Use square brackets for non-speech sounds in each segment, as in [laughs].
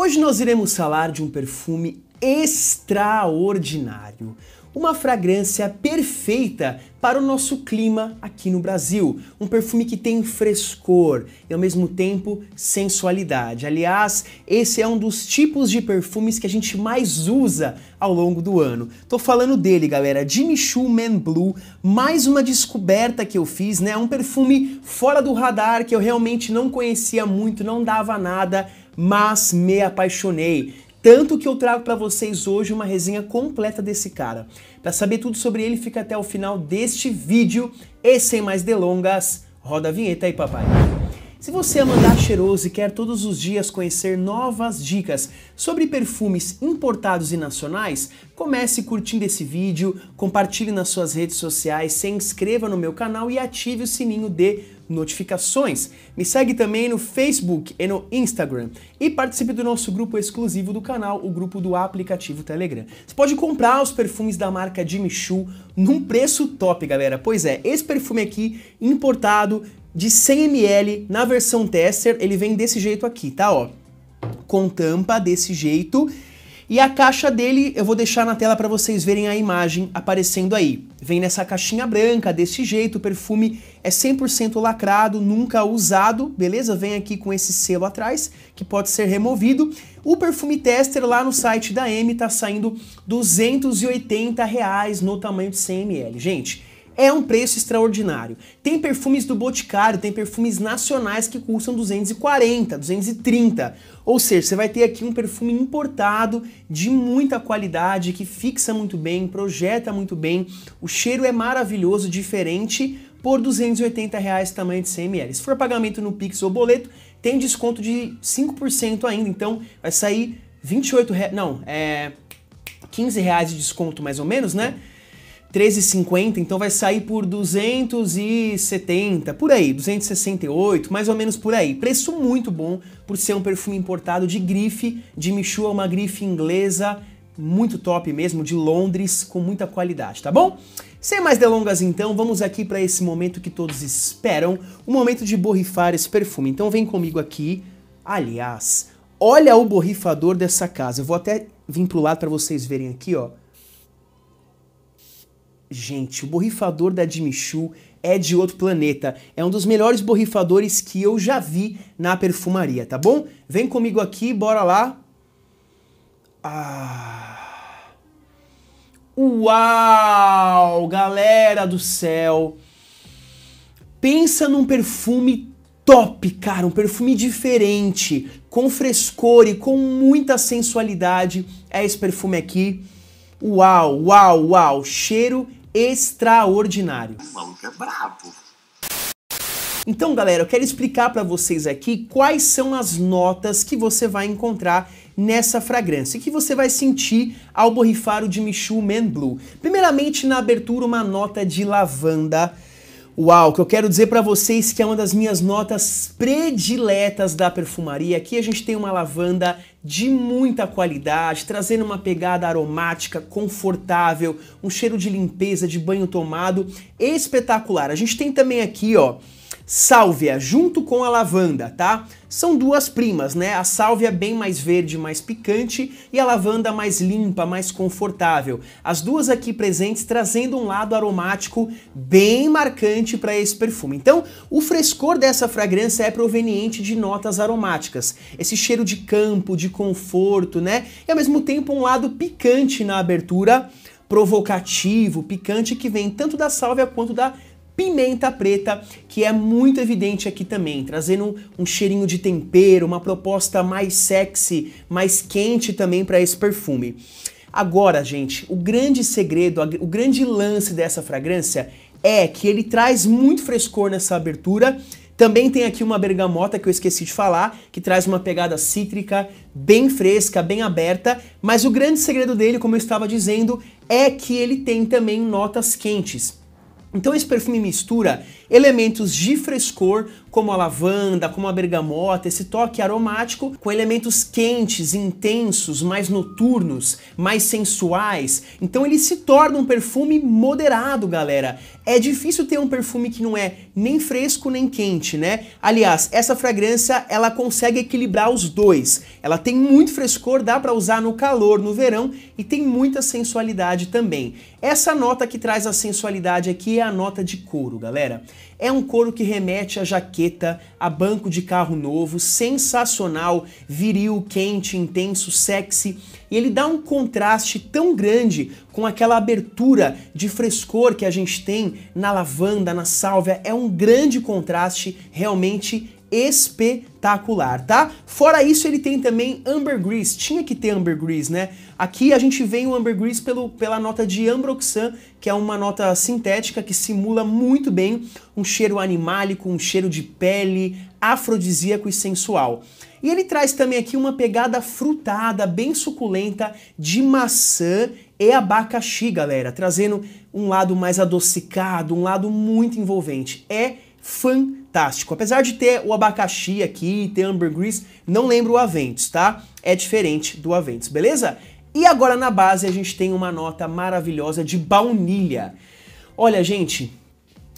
Hoje nós iremos falar de um perfume extraordinário, uma fragrância perfeita para o nosso clima aqui no Brasil. Um perfume que tem frescor e ao mesmo tempo sensualidade. Aliás, esse é um dos tipos de perfumes que a gente mais usa ao longo do ano. Tô falando dele, galera, Jimmy Choo Man Blue, mais uma descoberta que eu fiz, né? Um perfume fora do radar que eu realmente não conhecia muito, não dava nada mas me apaixonei. Tanto que eu trago para vocês hoje uma resenha completa desse cara. Para saber tudo sobre ele, fica até o final deste vídeo. E sem mais delongas, roda a vinheta aí, papai. Se você é mandar cheiroso e quer todos os dias conhecer novas dicas sobre perfumes importados e nacionais, comece curtindo esse vídeo, compartilhe nas suas redes sociais, se inscreva no meu canal e ative o sininho de notificações. Me segue também no Facebook e no Instagram e participe do nosso grupo exclusivo do canal, o grupo do aplicativo Telegram. Você pode comprar os perfumes da marca Jimmy Choo num preço top, galera. Pois é, esse perfume aqui importado de 100ml na versão tester, ele vem desse jeito aqui, tá ó? Com tampa desse jeito e a caixa dele, eu vou deixar na tela para vocês verem a imagem aparecendo aí. Vem nessa caixinha branca, desse jeito, o perfume é 100% lacrado, nunca usado, beleza? Vem aqui com esse selo atrás, que pode ser removido. O perfume tester lá no site da M tá saindo R$ 280 reais no tamanho de 100ml. Gente, é um preço extraordinário. Tem perfumes do Boticário, tem perfumes nacionais que custam 240, 230. Ou seja, você vai ter aqui um perfume importado de muita qualidade, que fixa muito bem, projeta muito bem. O cheiro é maravilhoso, diferente, por 280 reais tamanho de 100 ml. Se for pagamento no Pix ou boleto, tem desconto de 5% ainda, então vai sair 28 reais, não, é 15 reais de desconto mais ou menos, né? 13,50, então vai sair por 270, por aí, 268, mais ou menos por aí. Preço muito bom por ser um perfume importado de grife, de Michua, é uma grife inglesa, muito top mesmo, de Londres, com muita qualidade, tá bom? Sem mais delongas então, vamos aqui para esse momento que todos esperam, o momento de borrifar esse perfume. Então vem comigo aqui. Aliás, olha o borrifador dessa casa. Eu vou até vir pro lado para vocês verem aqui, ó. Gente, o borrifador da Dimichu é de outro planeta. É um dos melhores borrifadores que eu já vi na perfumaria, tá bom? Vem comigo aqui, bora lá. Ah. Uau, galera do céu. Pensa num perfume top, cara, um perfume diferente, com frescor e com muita sensualidade. É esse perfume aqui. Uau, uau, uau! Cheiro extraordinário. O é brabo. Então, galera, eu quero explicar para vocês aqui quais são as notas que você vai encontrar nessa fragrância que você vai sentir ao borrifar o de Michu Man Blue. Primeiramente, na abertura, uma nota de lavanda Uau, que eu quero dizer para vocês que é uma das minhas notas prediletas da perfumaria. Aqui a gente tem uma lavanda de muita qualidade, trazendo uma pegada aromática, confortável, um cheiro de limpeza, de banho tomado, espetacular. A gente tem também aqui, ó, sálvia junto com a lavanda, tá? São duas primas, né? A sálvia bem mais verde, mais picante e a lavanda mais limpa, mais confortável. As duas aqui presentes trazendo um lado aromático bem marcante para esse perfume. Então, o frescor dessa fragrância é proveniente de notas aromáticas. Esse cheiro de campo, de conforto, né? E ao mesmo tempo um lado picante na abertura provocativo, picante que vem tanto da sálvia quanto da pimenta preta, que é muito evidente aqui também, trazendo um, cheirinho de tempero, uma proposta mais sexy, mais quente também para esse perfume. Agora, gente, o grande segredo, o grande lance dessa fragrância é que ele traz muito frescor nessa abertura. Também tem aqui uma bergamota que eu esqueci de falar, que traz uma pegada cítrica, bem fresca, bem aberta, mas o grande segredo dele, como eu estava dizendo, é que ele tem também notas quentes. Então esse perfume mistura elementos de frescor como a lavanda, como a bergamota, esse toque aromático com elementos quentes, intensos, mais noturnos, mais sensuais. Então ele se torna um perfume moderado, galera. É difícil ter um perfume que não é nem fresco nem quente, né? Aliás, essa fragrância ela consegue equilibrar os dois. Ela tem muito frescor, dá para usar no calor, no verão e tem muita sensualidade também. Essa nota que traz a sensualidade aqui é a nota de couro, galera. É um couro que remete a jaqueta jaqueta, a banco de carro novo, sensacional, viril, quente, intenso, sexy, e ele dá um contraste tão grande com aquela abertura de frescor que a gente tem na lavanda, na sálvia, é um grande contraste realmente espetacular, tá? Fora isso, ele tem também ambergris. Tinha que ter ambergris, né? Aqui a gente vem o ambergris pelo, pela nota de ambroxan, que é uma nota sintética que simula muito bem um cheiro animálico, um cheiro de pele, afrodisíaco e sensual. E ele traz também aqui uma pegada frutada, bem suculenta, de maçã e abacaxi, galera, trazendo um lado mais adocicado, um lado muito envolvente. É fantástico. Apesar de ter o abacaxi aqui, ter ambergris, não lembro o Aventus, tá? É diferente do Aventus, beleza? E agora na base a gente tem uma nota maravilhosa de baunilha. Olha, gente,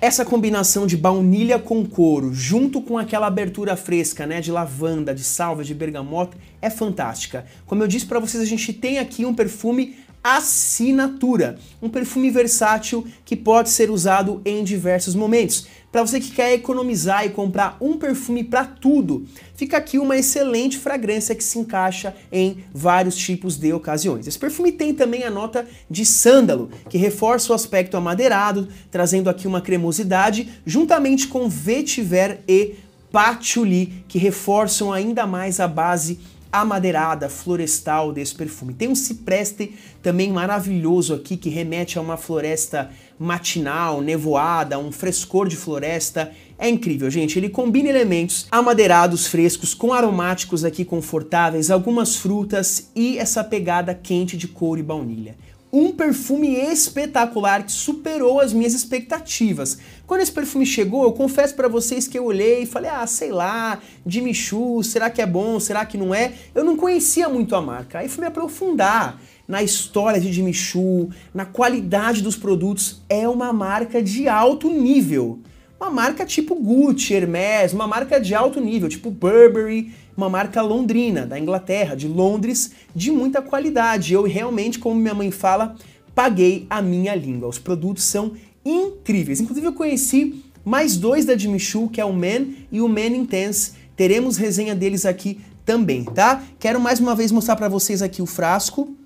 essa combinação de baunilha com couro, junto com aquela abertura fresca, né, de lavanda, de salva, de bergamota, é fantástica. Como eu disse para vocês, a gente tem aqui um perfume assinatura, um perfume versátil que pode ser usado em diversos momentos. Para você que quer economizar e comprar um perfume para tudo, fica aqui uma excelente fragrância que se encaixa em vários tipos de ocasiões. Esse perfume tem também a nota de sândalo, que reforça o aspecto amadeirado, trazendo aqui uma cremosidade, juntamente com vetiver e patchouli, que reforçam ainda mais a base amadeirada, florestal desse perfume. Tem um cipreste também maravilhoso aqui que remete a uma floresta matinal, nevoada, um frescor de floresta. É incrível, gente. Ele combina elementos amadeirados frescos com aromáticos aqui confortáveis, algumas frutas e essa pegada quente de couro e baunilha um perfume espetacular que superou as minhas expectativas. Quando esse perfume chegou, eu confesso para vocês que eu olhei e falei: "Ah, sei lá, Jimmy Choo, será que é bom? Será que não é?". Eu não conhecia muito a marca. Aí fui me aprofundar na história de Jimmy Choo, na qualidade dos produtos, é uma marca de alto nível. Uma marca tipo Gucci, Hermès, uma marca de alto nível, tipo Burberry, uma marca londrina, da Inglaterra, de Londres, de muita qualidade. Eu realmente, como minha mãe fala, paguei a minha língua. Os produtos são incríveis. Inclusive eu conheci mais dois da Jimmy Choo, que é o Man e o Man Intense. Teremos resenha deles aqui também, tá? Quero mais uma vez mostrar para vocês aqui o frasco.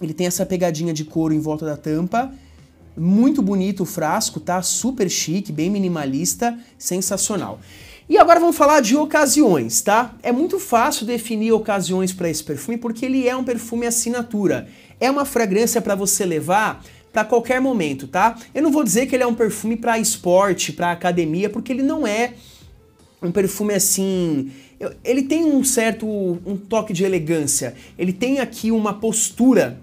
Ele tem essa pegadinha de couro em volta da tampa. Muito bonito o frasco, tá? Super chique, bem minimalista, sensacional. E agora vamos falar de ocasiões, tá? É muito fácil definir ocasiões para esse perfume porque ele é um perfume assinatura. É uma fragrância para você levar para qualquer momento, tá? Eu não vou dizer que ele é um perfume para esporte, para academia, porque ele não é um perfume assim. Ele tem um certo um toque de elegância. Ele tem aqui uma postura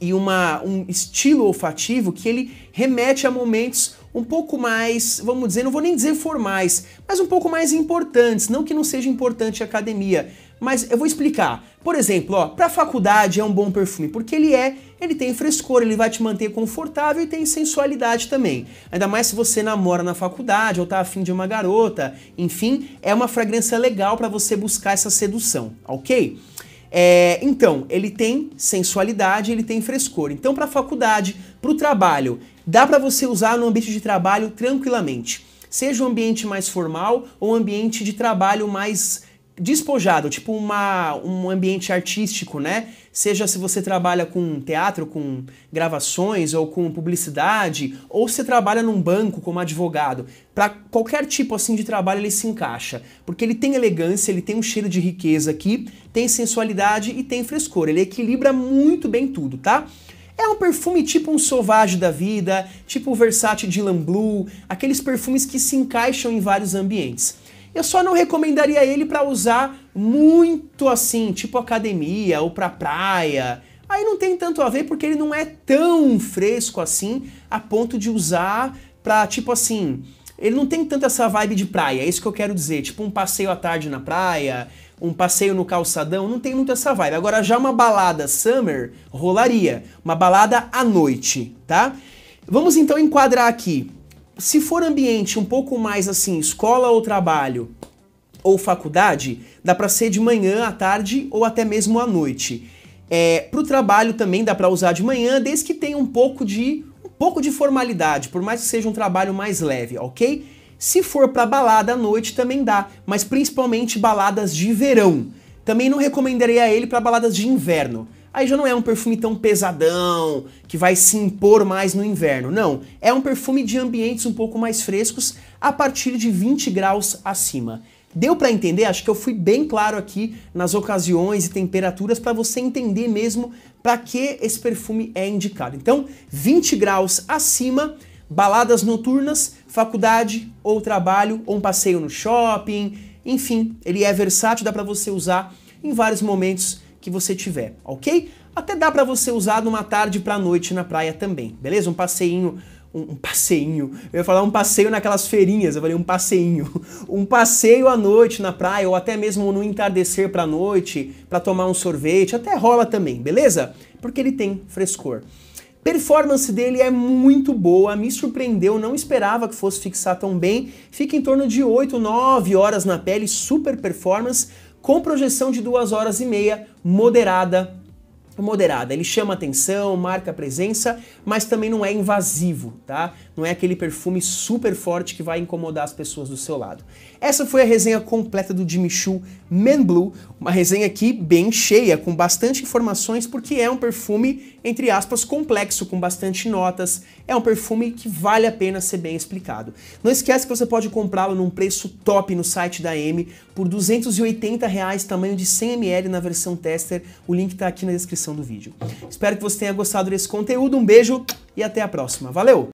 e uma, um estilo olfativo que ele remete a momentos um pouco mais, vamos dizer, não vou nem dizer formais, mas um pouco mais importantes, não que não seja importante a academia, mas eu vou explicar. Por exemplo, ó, para faculdade é um bom perfume, porque ele é, ele tem frescor, ele vai te manter confortável e tem sensualidade também. Ainda mais se você namora na faculdade ou tá afim de uma garota, enfim, é uma fragrância legal para você buscar essa sedução, OK? É, então, ele tem sensualidade, ele tem frescor. Então, para a faculdade, para o trabalho, dá para você usar no ambiente de trabalho tranquilamente. Seja um ambiente mais formal ou um ambiente de trabalho mais despojado, tipo uma, um ambiente artístico, né? Seja se você trabalha com teatro, com gravações ou com publicidade, ou se trabalha num banco como advogado. Para qualquer tipo assim de trabalho ele se encaixa, porque ele tem elegância, ele tem um cheiro de riqueza aqui, tem sensualidade e tem frescor. Ele equilibra muito bem tudo, tá? É um perfume tipo um Sauvage da vida, tipo o Versace Dylan Blue, aqueles perfumes que se encaixam em vários ambientes. Eu só não recomendaria ele para usar muito assim, tipo academia ou para praia. Aí não tem tanto a ver porque ele não é tão fresco assim a ponto de usar para tipo assim. Ele não tem tanta essa vibe de praia, é isso que eu quero dizer. Tipo um passeio à tarde na praia, um passeio no calçadão, não tem muito essa vibe. Agora já uma balada summer rolaria, uma balada à noite, tá? Vamos então enquadrar aqui se for ambiente um pouco mais assim, escola ou trabalho ou faculdade, dá para ser de manhã, à tarde ou até mesmo à noite. É, para o trabalho também dá para usar de manhã, desde que tenha um pouco de um pouco de formalidade, por mais que seja um trabalho mais leve, ok? Se for para balada à noite também dá, mas principalmente baladas de verão. Também não recomendaria ele para baladas de inverno. Aí já não é um perfume tão pesadão, que vai se impor mais no inverno. Não, é um perfume de ambientes um pouco mais frescos, a partir de 20 graus acima. Deu para entender? Acho que eu fui bem claro aqui nas ocasiões e temperaturas para você entender mesmo para que esse perfume é indicado. Então, 20 graus acima, baladas noturnas, faculdade ou trabalho, ou um passeio no shopping, enfim, ele é versátil, dá para você usar em vários momentos que você tiver, ok? Até dá para você usar numa tarde para noite na praia também, beleza? Um passeinho um, passeinho. Eu ia falar um passeio naquelas feirinhas, eu falei um passeinho. [laughs] Um passeio à noite na praia ou até mesmo no entardecer para noite, para tomar um sorvete, até rola também, beleza? Porque ele tem frescor. Performance dele é muito boa, me surpreendeu, não esperava que fosse fixar tão bem. Fica em torno de 8, 9 horas na pele, super performance com projeção de 2 horas e meia, moderada, Tipo, moderada. Ele chama atenção, marca presença, mas também não é invasivo, tá? Não é aquele perfume super forte que vai incomodar as pessoas do seu lado. Essa foi a resenha completa do Jimmy Choo Men Blue, uma resenha aqui bem cheia, com bastante informações, porque é um perfume, entre aspas, complexo, com bastante notas. É um perfume que vale a pena ser bem explicado. Não esquece que você pode comprá-lo num preço top no site da M por R$ 280, reais, tamanho de 100ml na versão tester. O link está aqui na descrição descrição do vídeo. Espero que você tenha gostado desse conteúdo. Um beijo e até a próxima. Valeu!